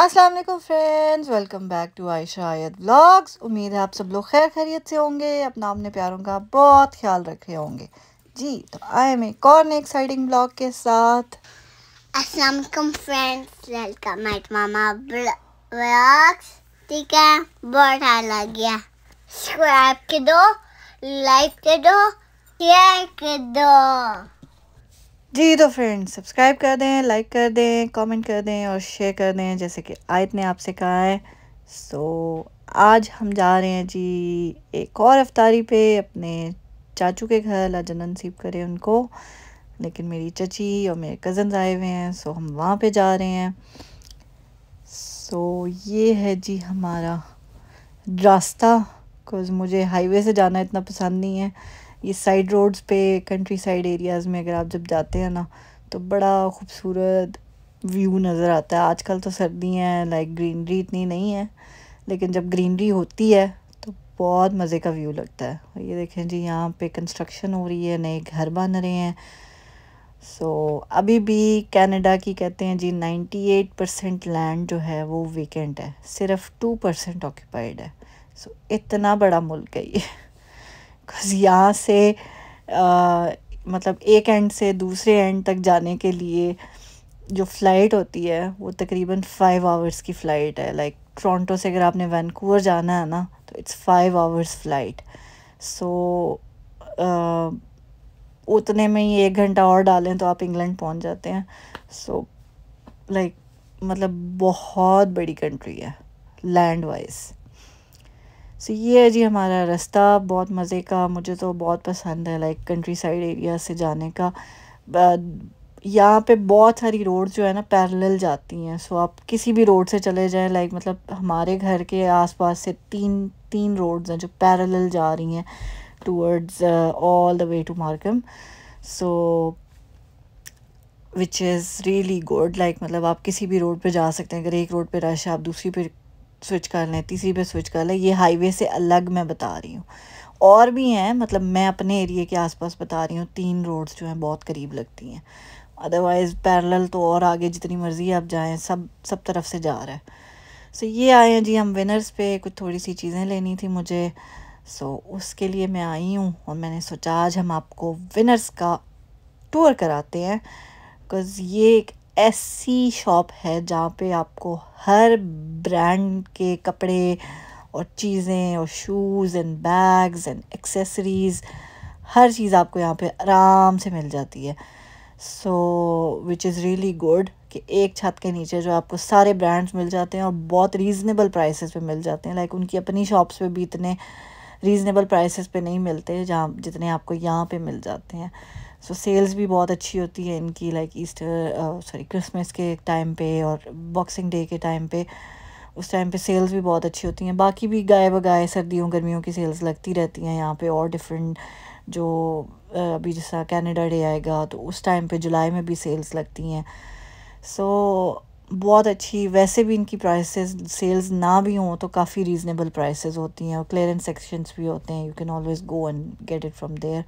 अस्सलाम वालेकुम friends welcome back to Ayesha Ayat blogs उम्मीद है आप सब लोग खैर खैरियत से होंगे अपना अपने प्यारों का बहुत ख्याल रखे होंगे जी तो आए हम एक और एक्साइटिंग ब्लॉग के साथ अस्सलाम वालेकुम friends welcome at mama blogs ठीक है बहुत हाल लग गया सब्सक्राइब कर दो लाइक कर दो शेयर कर दो जी तो फ्रेंड्स सब्सक्राइब कर दें लाइक कर दें कमेंट कर दें और शेयर कर दें जैसे कि आयत ने आपसे कहा है सो आज हम जा रहे हैं जी एक और अफ्तारी पे अपने चाचू के घर लाजन नसीब करें उनको लेकिन मेरी चची और मेरे कज़न्स आए हुए हैं सो हम वहाँ पे जा रहे हैं सो ये है जी हमारा रास्ता बिकॉज़ मुझे हाईवे से जाना इतना पसंद नहीं है ये साइड रोड्स पे कंट्री साइड एरियाज़ में अगर आप जब जाते हैं ना तो बड़ा खूबसूरत व्यू नज़र आता है आजकल तो सर्दी हैं लाइक ग्रीनरी इतनी नहीं है लेकिन जब ग्रीनरी होती है तो बहुत मज़े का व्यू लगता है और ये देखें जी यहाँ पे कंस्ट्रक्शन हो रही है नए घर बन रहे हैं सो so, अभी भी कनाडा की कहते हैं जी एट परसेंट लैंड जो है वो वेकेंट है सिर्फ टू परसेंट ऑक्यूपाइड है सो so, इतना बड़ा मुल्क है ये बिकॉज यहाँ से आ, मतलब एक एंड से दूसरे एंड तक जाने के लिए जो फ़्लाइट होती है वो तकरीबन फ़ाइव आवर्स की फ़्लाइट है लाइक like, टोरंटो से अगर आपने वैनकूवर जाना है ना तो it's five hours flight so उतने में ही एक घंटा और डालें तो आप इंग्लैंड पहुंच जाते हैं सो so, लाइक like, मतलब बहुत बड़ी कंट्री है लैंड वाइज सो so, ये है जी हमारा रास्ता बहुत मज़े का मुझे तो बहुत पसंद है लाइक कंट्री साइड एरिया से जाने का यहाँ पे बहुत सारी रोड जो है ना पैरेलल जाती हैं सो so, आप किसी भी रोड से चले जाएं लाइक मतलब हमारे घर के आसपास से तीन तीन रोड्स हैं जो पैरेलल जा रही हैं towards all the way to Markham so which is really good like मतलब आप किसी भी रोड पे जा सकते हैं अगर एक रोड पे रश है आप दूसरी पे स्विच कर लें तीसरी पे स्विच कर लें ये हाईवे से अलग मैं बता रही हूँ और भी हैं मतलब मैं अपने एरिए के आसपास बता रही हूँ तीन रोड्स जो हैं बहुत करीब लगती हैं अदरवाइज़ पैरेलल तो और आगे जितनी मर्ज़ी आप जाएँ सब सब तरफ से जा रहा है सो so, ये आए हैं जी हम विनर्स पे कुछ थोड़ी सी चीज़ें लेनी थी मुझे सो so, उसके लिए मैं आई हूँ और मैंने सोचा आज हम आपको विनर्स का टूर कराते हैं बिकॉज़ ये एक ऐसी शॉप है जहाँ पे आपको हर ब्रांड के कपड़े और चीज़ें और shoes and bags and accessories हर चीज़ आपको यहाँ पे आराम से मिल जाती है so which is really good कि एक छत के नीचे जो आपको सारे ब्रांड्स मिल जाते हैं और बहुत रीज़नेबल प्राइसेस पे मिल जाते हैं लाइक like उनकी अपनी शॉप्स पे भी इतने रीज़नेबल प्राइसेस पे नहीं मिलते जहाँ जितने आपको यहाँ पे मिल जाते हैं सो सेल्स भी बहुत अच्छी होती है इनकी लाइक ईस्टर सॉरी क्रिसमस के टाइम पे और बॉक्सिंग डे के टाइम पे उस टाइम पे सेल्स भी बहुत अच्छी होती हैं बाकी भी गाय बगाए सर्दियों गर्मियों की सेल्स लगती रहती हैं यहाँ पे और डिफरेंट जो uh, अभी जैसा कैनेडा डे आएगा तो उस टाइम पे जुलाई में भी सेल्स लगती हैं सो so, बहुत अच्छी वैसे भी इनकी प्राइसेस सेल्स ना भी हों तो काफ़ी रीज़नेबल प्राइसेस होती हैं और क्लियरेंस सेक्शंस भी होते हैं you can always go and get it from there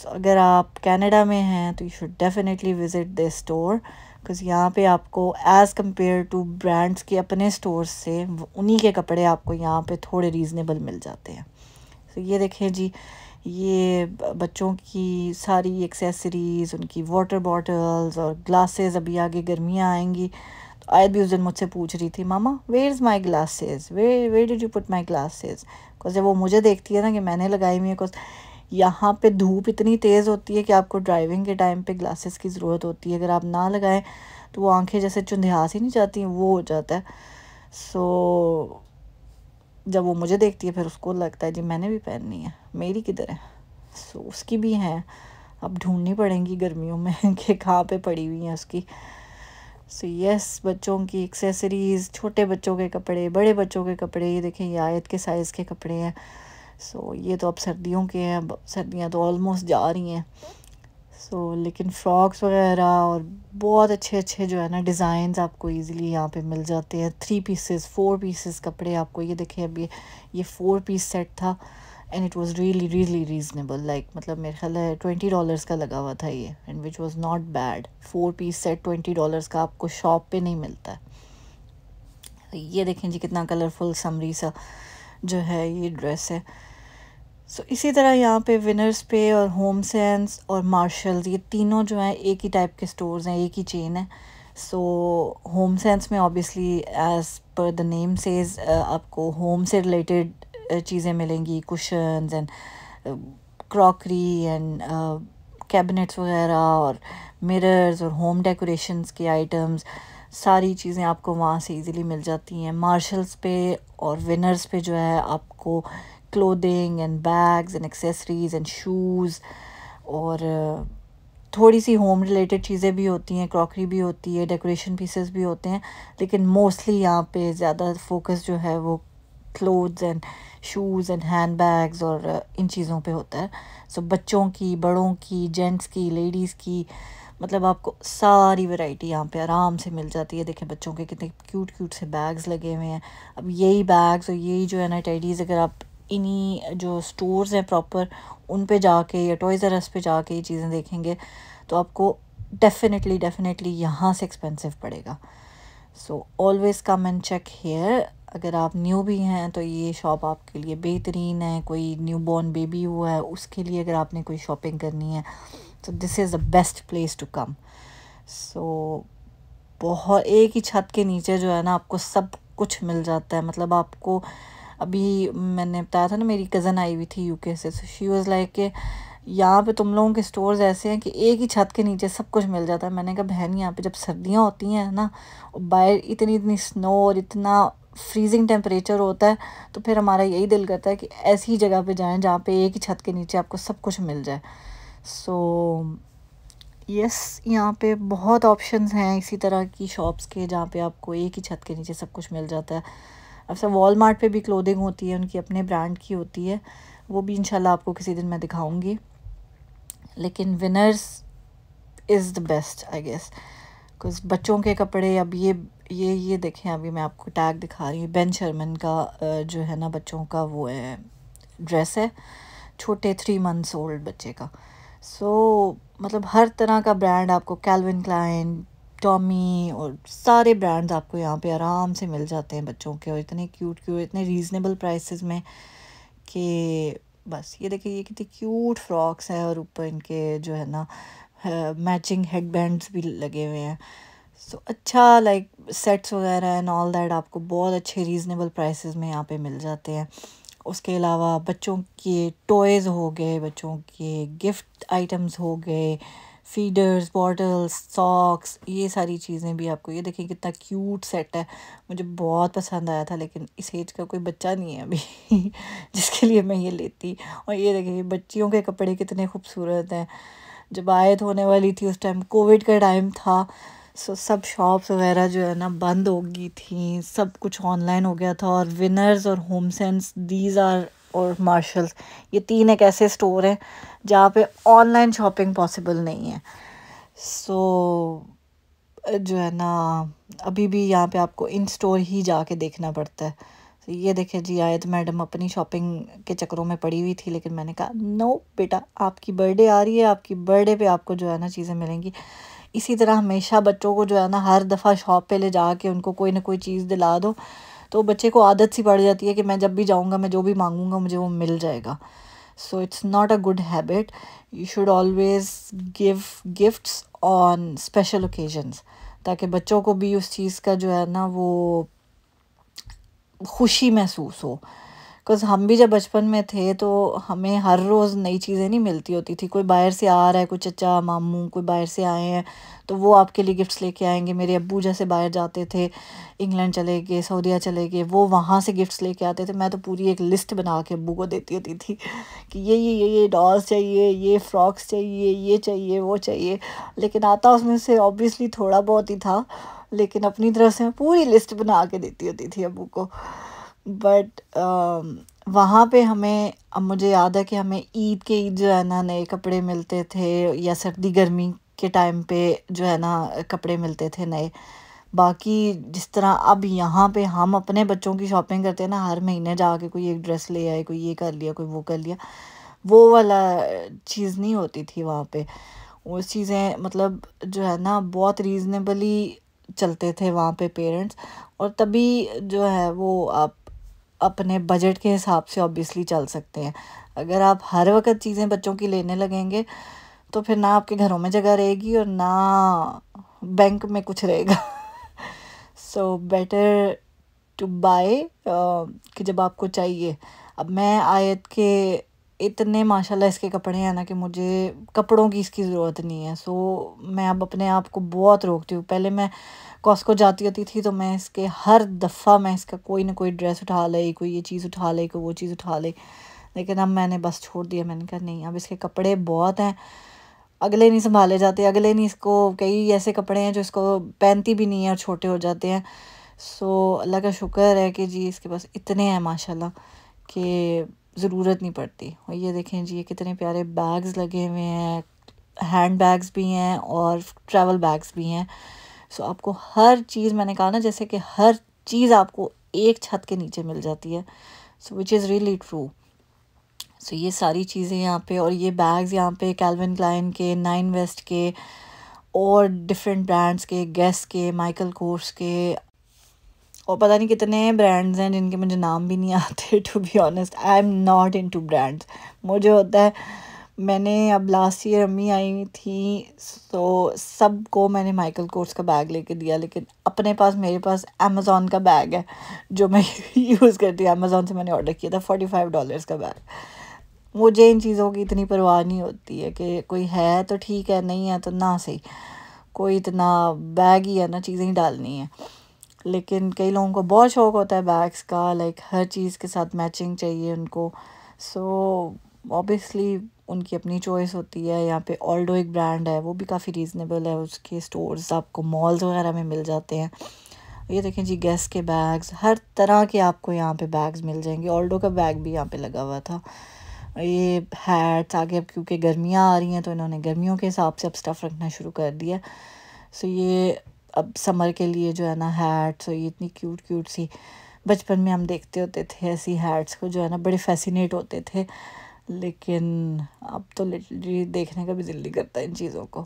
so अगर आप कैनेडा में हैं तो you should definitely visit this store because यहाँ पे आपको एज़ कम्पेयर टू ब्रांड्स के अपने स्टोर से उन्हीं के कपड़े आपको यहाँ पे थोड़े रीज़नेबल मिल जाते हैं सो so, ये देखें जी ये बच्चों की सारी एक्सेसरीज़ उनकी वाटर बॉटल्स और ग्लासेस अभी आगे गर्मियाँ आएंगी तो आयत भी उस दिन मुझसे पूछ रही थी mama where is my glasses where where did you put my glasses because जब वो मुझे देखती है ना कि मैंने लगाई हुई है बिकॉज यहाँ पे धूप इतनी तेज़ होती है कि आपको ड्राइविंग के टाइम पे ग्लासेस की ज़रूरत होती है अगर आप ना लगाएं तो वो आंखें जैसे चुंधियास ही नहीं जाती हैं वो हो जाता है सो so, जब वो मुझे देखती है फिर उसको लगता है जी मैंने भी पहननी है मेरी किधर है सो so, उसकी भी हैं अब ढूंढनी पड़ेंगी गर्मियों में कि कहाँ पर पड़ी हुई हैं उसकी सो so, यस yes, बच्चों की एक्सेसरीज़ छोटे बच्चों के कपड़े बड़े बच्चों के कपड़े ये देखें ये आयत के साइज़ के कपड़े हैं सो ये तो अब सर्दियों के हैं अब सर्दियाँ तो ऑलमोस्ट जा रही हैं सो लेकिन फ्रॉक्स वगैरह और बहुत अच्छे अच्छे जो है ना डिज़ाइंस आपको इजीली यहाँ पे मिल जाते हैं थ्री पीसेस फोर पीसेस कपड़े आपको ये देखें अब ये ये फोर पीस सेट था and it was really really reasonable like मतलब मेरे ख्याल है ट्वेंटी डॉलर्स का लगा हुआ था ये and which was not bad four piece set twenty dollars का आपको शॉप पर नहीं मिलता है ये देखें जी कितना कलरफुल समरी सा जो है ये ड्रेस है सो so, इसी तरह यहाँ पे विनर्स पे और होम सेंस और मार्शल्स ये तीनों जो हैं एक ही टाइप के स्टोर्स हैं एक ही चेन है सो होम सेंस में obviously as per the name says आपको होम से रिलेटेड चीज़ें मिलेंगी cushions and crockery and cabinets वगैरह और मिरर्स और होम डेकोरेशंस के आइटम्स सारी चीज़ें आपको वहाँ से इजीली मिल जाती हैं मार्शल्स पे और विनर्स पे जो है आपको clothing and bags and accessories and shoes और थोड़ी सी होम रिलेटेड चीज़ें भी होती हैं क्रॉकरी भी होती है डेकोरेशन पीसेस भी होते हैं लेकिन मोस्टली यहाँ पे ज़्यादा फोकस जो है वो clothes and shoes and hand bags और इन चीज़ों पे होता है सो so, बच्चों की बड़ों की जेंट्स की लेडीज़ की मतलब आपको सारी वैरायटी यहाँ पे आराम से मिल जाती है देखें बच्चों के कितने क्यूट क्यूट से बैग्स लगे हुए हैं अब यही बैग्स और यही जो है ना टेडीज़ अगर आप इन्हीं जो स्टोर्स हैं प्रॉपर उन पे जाके या टॉयज़र आर पे जाके ये चीज़ें देखेंगे तो आपको डेफिनेटली डेफिनेटली यहाँ से एक्सपेंसिव पड़ेगा so always come and check here अगर आप न्यू भी हैं तो ये शॉप आपके लिए बेहतरीन है कोई न्यू बॉर्न बेबी हुआ है उसके लिए अगर आपने कोई शॉपिंग करनी है तो this is the best place to come so बहुत एक ही छत के नीचे जो है ना आपको सब कुछ मिल जाता है मतलब आपको अभी मैंने बताया था ना मेरी कज़न आई हुई थी यूके से सो शी वॉज़ लाइक के यहाँ पे तुम लोगों के स्टोर्स ऐसे हैं कि एक ही छत के नीचे सब कुछ मिल जाता है मैंने कहा बहन यहाँ पे जब सर्दियाँ होती हैं ना और बाहर इतनी इतनी स्नो और इतना फ्रीजिंग टेम्परेचर होता है तो फिर हमारा यही दिल करता है कि ऐसी जगह पे जाएं जहाँ पे एक ही छत के नीचे आपको सब कुछ मिल जाए सो यस यहाँ पे बहुत ऑप्शंस हैं इसी तरह की शॉप्स के जहाँ पे आपको एक ही छत के नीचे सब कुछ मिल जाता है अब सब वॉलमार्ट पे भी क्लोदिंग होती है उनकी अपने ब्रांड की होती है वो भी इंशाल्लाह आपको किसी दिन मैं दिखाऊंगी लेकिन Winners is the best I guess because बच्चों के कपड़े अब ये ये ये देखें अभी मैं आपको टैग दिखा रही हूँ बेन शर्मन का जो है ना बच्चों का वो है ड्रेस है छोटे थ्री मंथ्स ओल्ड बच्चे का सो so, मतलब हर तरह का ब्रांड आपको कैलविन क्लाइन टॉमी और सारे ब्रांड्स आपको यहाँ पे आराम से मिल जाते हैं बच्चों के और इतने क्यूट क्यूट इतने रीज़नेबल प्राइसेस में कि बस ये देखिए ये कितनी क्यूट फ्रॉक्स हैं और ऊपर इनके जो है ना मैचिंग हेड बैंड्स भी लगे हुए हैं सो so, अच्छा लाइक सेट्स वगैरह एंड ऑल दैट आपको बहुत अच्छे रीज़नेबल प्राइसेस में यहाँ पे मिल जाते हैं उसके अलावा बच्चों के टॉयज़ हो गए बच्चों के गिफ्ट आइटम्स हो गए फीडर्स बॉटल्स सॉक्स ये सारी चीज़ें भी आपको ये देखें कितना क्यूट सेट है मुझे बहुत पसंद आया था लेकिन इस एज का कोई बच्चा नहीं है अभी जिसके लिए मैं ये लेती और ये देखें बच्चियों के कपड़े कितने खूबसूरत हैं जब आयत होने वाली थी उस टाइम कोविड का टाइम था सो so, सब शॉप्स वगैरह जो है ना बंद हो गई थी सब कुछ ऑनलाइन हो गया था और विनर्स और होम सेंस दीज आर और मार्शल्स ये तीन एक ऐसे स्टोर हैं जहाँ पे ऑनलाइन शॉपिंग पॉसिबल नहीं है सो so, जो है ना अभी भी यहाँ पे आपको इन स्टोर ही जाके देखना पड़ता है so, ये देखे जी आयत मैडम अपनी शॉपिंग के चक्करों में पड़ी हुई थी लेकिन मैंने कहा नो बेटा आपकी बर्थडे आ रही है आपकी बर्थडे पे आपको जो है ना चीज़ें मिलेंगी इसी तरह हमेशा बच्चों को जो है ना हर दफ़ा शॉप पे ले जा के उनको कोई ना कोई चीज़ दिला दो तो बच्चे को आदत सी पड़ जाती है कि मैं जब भी जाऊँगा मैं जो भी मांगूंगा मुझे वो मिल जाएगा so it's not a good habit you should always give gifts on special occasions ताकि बच्चों को भी उस चीज़ का जो है ना वो खुशी महसूस हो बिकॉज हम भी जब बचपन में थे तो हमें हर रोज़ नई चीज़ें नहीं मिलती होती थी कोई बाहर से आ रहा है कोई चचा मामू कोई बाहर से आए हैं तो वो आपके लिए गिफ्ट्स लेके आएंगे मेरे अब्बू जैसे बाहर जाते थे इंग्लैंड चले गए सऊदिया चले गए वो वहाँ से गिफ्ट्स लेके आते थे मैं तो पूरी एक लिस्ट बना के अबू को देती होती थी कि ये ये ये ये डॉल्स चाहिए ये फ्रॉक्स चाहिए ये चाहिए वो चाहिए लेकिन आता उसमें से ऑब्वियसली थोड़ा बहुत ही था लेकिन अपनी तरफ से मैं पूरी लिस्ट बना के देती होती थी अबू को बट um, वहाँ पे हमें अब मुझे याद है कि हमें ईद के ईद जो है ना नए कपड़े मिलते थे या सर्दी गर्मी के टाइम पे जो है ना कपड़े मिलते थे नए बाकी जिस तरह अब यहाँ पे हम अपने बच्चों की शॉपिंग करते हैं ना हर महीने जाके कोई एक ड्रेस ले आए कोई ये कर लिया कोई वो कर लिया वो वाला चीज़ नहीं होती थी वहाँ पे वो चीज़ें मतलब जो है ना बहुत रीज़नेबली चलते थे वहाँ पे पेरेंट्स और तभी जो है वो आप अपने बजट के हिसाब से ऑब्वियसली चल सकते हैं अगर आप हर वक्त चीज़ें बच्चों की लेने लगेंगे तो फिर ना आपके घरों में जगह रहेगी और ना बैंक में कुछ रहेगा सो बेटर टू बाय कि जब आपको चाहिए अब मैं आयत के इतने माशाल्लाह इसके कपड़े हैं ना कि मुझे कपड़ों की इसकी ज़रूरत नहीं है सो मैं अब अपने आप को बहुत रोकती हूँ पहले मैं कॉस्को जाती होती थी तो मैं इसके हर दफ़ा मैं इसका कोई ना कोई ड्रेस उठा ले कोई ये चीज़ उठा ले कोई वो चीज़ उठा ले लेकिन अब मैंने बस छोड़ दिया मैंने कहा नहीं अब इसके कपड़े बहुत हैं अगले नहीं संभाले जाते अगले नहीं इसको कई ऐसे कपड़े हैं जो इसको पहनती भी नहीं है और छोटे हो जाते हैं सो अल्लाह का शुक्र है कि जी इसके पास इतने हैं माशाल्लाह कि ज़रूरत नहीं पड़ती और ये देखें जी ये कितने प्यारे बैग्स लगे हुए हैं हैंड बैग्स भी हैं और ट्रैवल बैग्स भी हैं सो आपको हर चीज़ मैंने कहा ना जैसे कि हर चीज़ आपको एक छत के नीचे मिल जाती है so which is really true so ये सारी चीज़ें यहाँ पे और ये बैग्स यहाँ पे कैलविन क्लाइन के नाइन वेस्ट के और डिफरेंट ब्रांड्स के गेस के माइकल कोर्स के और पता नहीं कितने ब्रांड्स हैं जिनके मुझे नाम भी नहीं आते to be honest I am not into brands मुझे होता है मैंने अब लास्ट ईयर अम्मी आई थी तो सबको मैंने माइकल कोर्स का बैग लेके दिया लेकिन अपने पास मेरे पास अमेज़ोन का बैग है जो मैं यूज़ करती हूँ अमेज़ोन से मैंने ऑर्डर किया था फोर्टी फाइव डॉलर्स का बैग मुझे इन चीज़ों की इतनी परवाह नहीं होती है कि कोई है तो ठीक है नहीं है तो ना सही कोई इतना बैग ही है ना चीज़ें ही डालनी है लेकिन कई लोगों को बहुत शौक होता है बैग्स का लाइक हर चीज़ के साथ मैचिंग चाहिए उनको सो so, ऑब्वियसली उनकी अपनी चॉइस होती है यहाँ पे ऑल्डो एक ब्रांड है वो भी काफ़ी रीज़नेबल है उसके स्टोर्स आपको मॉल्स वगैरह में मिल जाते हैं ये देखें जी गैस के बैग्स हर तरह के आपको यहाँ पे बैग्स मिल जाएंगे ऑल्डो का बैग भी यहाँ पे लगा हुआ था ये हैट्स आगे अब क्योंकि गर्मियाँ आ रही हैं तो इन्होंने गर्मियों के हिसाब से अब स्टफ़ रखना शुरू कर दिया सो ये अब समर के लिए जो है ना हैट्स और ये इतनी क्यूट क्यूट सी बचपन में हम देखते होते थे ऐसी हैट्स को जो है ना बड़े फैसिनेट होते थे लेकिन अब तो लिटरली देखने का भी दिल नहीं करता इन चीज़ों को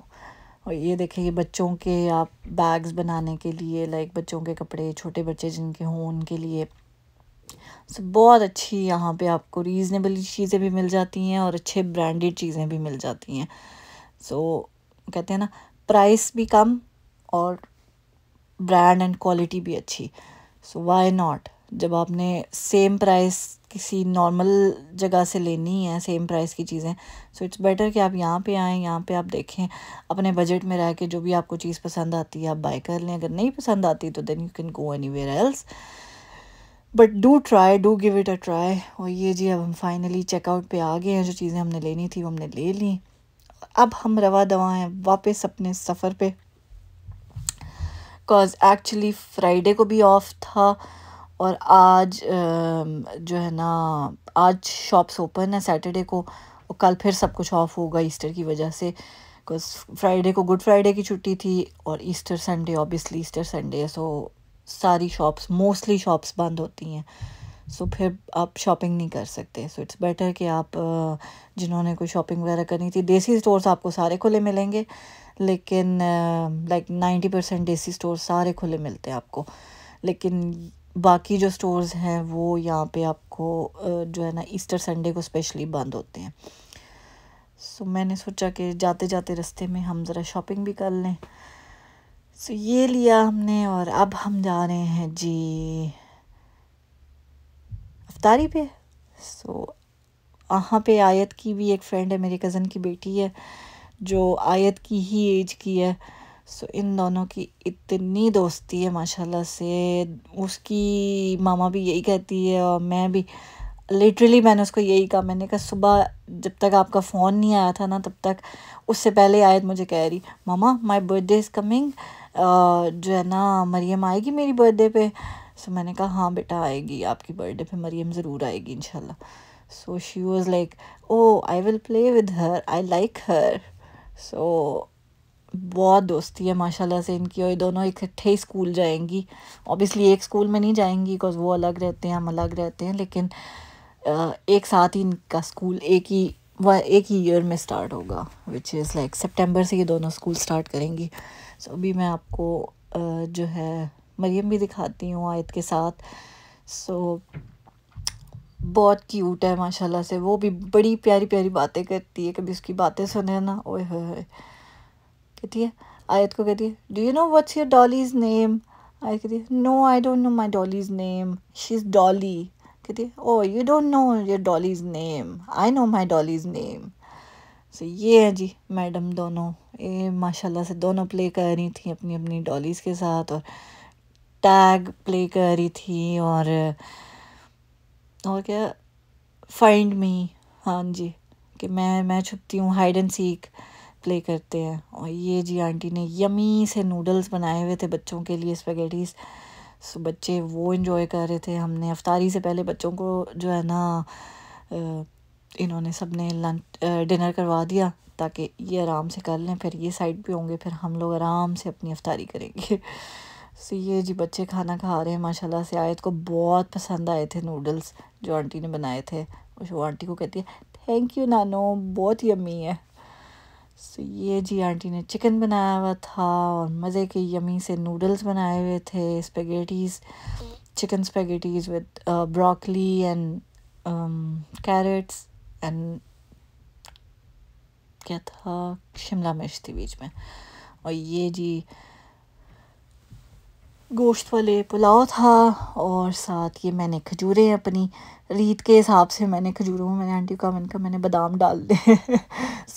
और ये देखें ये बच्चों के आप बैग्स बनाने के लिए लाइक बच्चों के कपड़े छोटे बच्चे जिनके हों उनके लिए सो बहुत अच्छी यहाँ पे आपको रीज़नेबल चीज़ें भी मिल जाती हैं और अच्छे ब्रांडेड चीज़ें भी मिल जाती हैं सो कहते हैं ना प्राइस भी कम और ब्रांड एंड क्वालिटी भी अच्छी सो वाई नॉट जब आपने सेम प्राइस किसी नॉर्मल जगह से लेनी है सेम प्राइस की चीज़ें सो इट्स बेटर कि आप यहाँ पे आएँ यहाँ पे आप देखें अपने बजट में रह के जो भी आपको चीज़ पसंद आती है आप बाय कर लें अगर नहीं पसंद आती तो then you can go anywhere else but do try do give it a try और ये जी अब हम फाइनली चेकआउट पे आ गए हैं जो चीज़ें हमने लेनी थी वो हमने ले ली अब हम रवा दवा हैं वापस अपने सफ़र पर बिकॉज़ एक्चुअली फ्राइडे को भी ऑफ था और आज जो है ना आज शॉप्स ओपन है सैटरडे को और कल फिर सब कुछ ऑफ होगा ईस्टर की वजह से बिकॉज फ्राइडे को गुड फ्राइडे की छुट्टी थी और Easter Sunday obviously Easter Sunday so सारी शॉप्स मोस्टली शॉप्स बंद होती हैं सो so, फिर आप शॉपिंग नहीं कर सकते सो इट्स बेटर कि आप जिन्होंने कोई शॉपिंग वगैरह करनी थी देसी स्टोर्स आपको सारे खुले मिलेंगे लेकिन लाइक नाइन्टी परसेंट सी स्टोर सारे खुले मिलते हैं आपको लेकिन बाकी जो स्टोर्स हैं वो यहाँ पे आपको जो है ना ईस्टर संडे को स्पेशली बंद होते हैं सो so, मैंने सोचा कि जाते जाते रास्ते में हम ज़रा शॉपिंग भी कर लें सो so, ये लिया हमने और अब हम जा रहे हैं जी अफ्तारी पे सो so, वहाँ पे आयत की भी एक फ्रेंड है मेरी कज़न की बेटी है जो आयत की ही एज की है सो so, इन दोनों की इतनी दोस्ती है माशाल्लाह से उसकी मामा भी यही कहती है और मैं भी लिटरली मैंने उसको यही कहा मैंने कहा सुबह जब तक आपका फ़ोन नहीं आया था ना तब तक उससे पहले आयत मुझे कह रही mama my birthday is coming जो है ना मरियम आएगी मेरी बर्थडे पे सो so, मैंने कहा हाँ बेटा आएगी आपकी बर्थडे पे मरियम ज़रूर आएगी इन so she was like oh I will play with her I like her so बहुत दोस्ती है माशाल्लाह से इनकी और दोनों इकट्ठे ही स्कूल जाएंगी ऑब्वियसली एक स्कूल में नहीं जाएंगी बिकॉज वो अलग रहते हैं हम अलग रहते हैं लेकिन एक साथ ही इनका स्कूल एक ही वह एक ही ईयर में स्टार्ट होगा विच इज़ लाइक सितंबर से ये दोनों स्कूल स्टार्ट करेंगी सो so, अभी मैं आपको जो है मरियम भी दिखाती हूँ आयत के साथ सो so, बहुत क्यूट है माशाल्लाह से वो भी बड़ी प्यारी प्यारी बातें करती है कभी उसकी बातें सुने ना ओए होए होए कहती है आयत को कहती है do you know what's your dolly's name Ayat कहती है no I don't know my dolly's name she is Dolly कहती है oh you don't know your dolly's name I know my dolly's name so ये है जी मैडम दोनों ये माशाल्लाह से दोनों प्ले कर रही थी अपनी अपनी डॉलीज़ के साथ और टैग प्ले कर रही थी और और क्या फाइंड मी हाँ जी कि मैं मैं छुपती हूँ हाइड एंड सीख प्ले करते हैं और ये जी आंटी ने यमी से नूडल्स बनाए हुए थे बच्चों के लिए स्पेगेटीज़ सो बच्चे वो इन्जॉय कर रहे थे हमने अफ्तारी से पहले बच्चों को जो है ना इन्होंने सब ने लंच डिनर करवा दिया ताकि ये आराम से कर लें फिर ये साइड पे होंगे फिर हम लोग आराम से अपनी अफ्तारी करेंगे सो ये जी बच्चे खाना खा रहे हैं माशाल्लाह से आयत को बहुत पसंद आए थे नूडल्स जो आंटी ने बनाए थे और वो आंटी को कहती है थैंक यू नानो बहुत यमी है सो ये जी आंटी ने चिकन बनाया हुआ था और मज़े के यमी से नूडल्स बनाए हुए थे spaghettis chicken spaghettis with broccoli and carrots and क्या था शिमला मिर्च थी बीच में और ये जी गोश्त वाले पुलाव था और साथ ये मैंने खजूरें अपनी रीत के हिसाब से मैंने खजूरों में मैंने आंटी का मन का मैंने बादाम डाल दे सो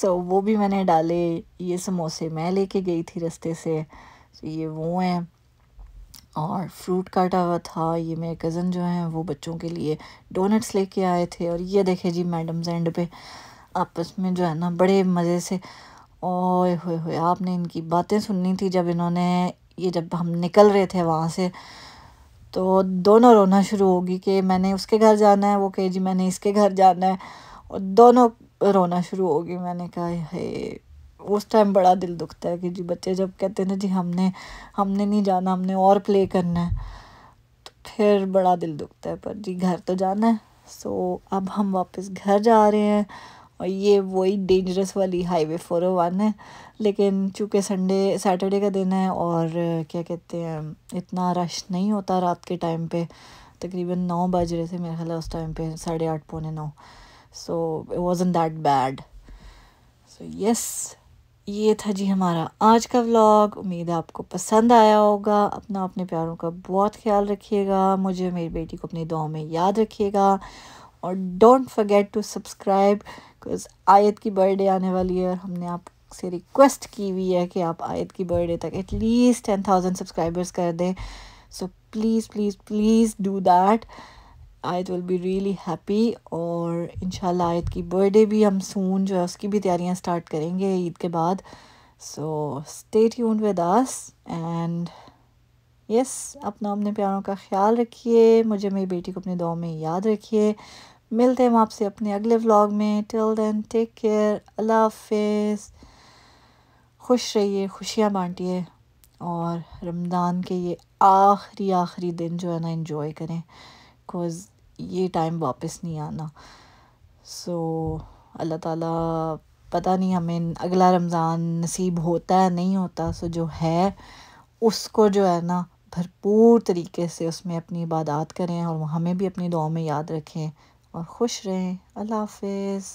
so, वो भी मैंने डाले ये समोसे मैं लेके गई थी रास्ते से so, तो ये वो हैं और फ्रूट काटा हुआ था ये मेरे कज़न जो हैं वो बच्चों के लिए डोनट्स लेके आए थे और ये देखे जी मैडम्स एंड पे आपस में जो है ना बड़े मज़े से ओए हुए हुए आपने इनकी बातें सुननी थी जब इन्होंने ये जब हम निकल रहे थे वहाँ से तो दोनों रोना शुरू होगी कि मैंने उसके घर जाना है वो कहे जी मैंने इसके घर जाना है और दोनों रोना शुरू होगी मैंने कहा हे उस टाइम बड़ा दिल दुखता है कि जी बच्चे जब कहते हैं ना जी हमने हमने नहीं जाना हमने और प्ले करना है तो फिर बड़ा दिल दुखता है पर जी घर तो जाना है सो अब हम वापस घर जा रहे हैं और ये वही डेंजरस वाली हाईवे फोर वन है लेकिन चूँकि संडे सैटरडे का दिन है और क्या कहते हैं इतना रश नहीं होता रात के टाइम पे तकरीबन नौ बज रहे थे मेरा ख्याल उस टाइम पे साढ़े आठ पौने नौ so it was that bad so yes ये था जी हमारा आज का व्लॉग उम्मीद है आपको पसंद आया होगा अपना अपने प्यारों का बहुत ख्याल रखिएगा मुझे मेरी बेटी को अपनी दुआ में याद रखिएगा और don't forget to subscribe because Ayat की बर्थडे आने वाली है और हमने आपसे रिक्वेस्ट की हुई है कि आप आयत की बर्थडे तक एटलीस्ट टेन थाउजेंड सब्सक्राइबर्स कर दें so please please please do that Ayat will be really happy और इन आयत की बर्थडे भी हम सून जो है उसकी भी तैयारियाँ स्टार्ट करेंगे ईद के बाद so stay tuned with us and yes अपना अपने प्यारों का ख्याल रखिए मुझे मेरी बेटी को अपने दो में याद रखिए मिलते हैं हम आपसे अपने अगले व्लॉग में टिल देन टेक केयर अल्लाह हाफिज़ खुश रहिए खुशियाँ बांटिए और रमज़ान के ये आखिरी आखिरी दिन जो है ना इन्जॉय करें बिकॉज़ ये टाइम वापस नहीं आना सो अल्लाह ताला पता नहीं हमें अगला रमज़ान नसीब होता है नहीं होता सो जो है उसको जो है ना भरपूर तरीके से उसमें अपनी इबादत करें और हमें भी अपनी दुआ में याद रखें और खुश रहें अल्लाह हाफिज़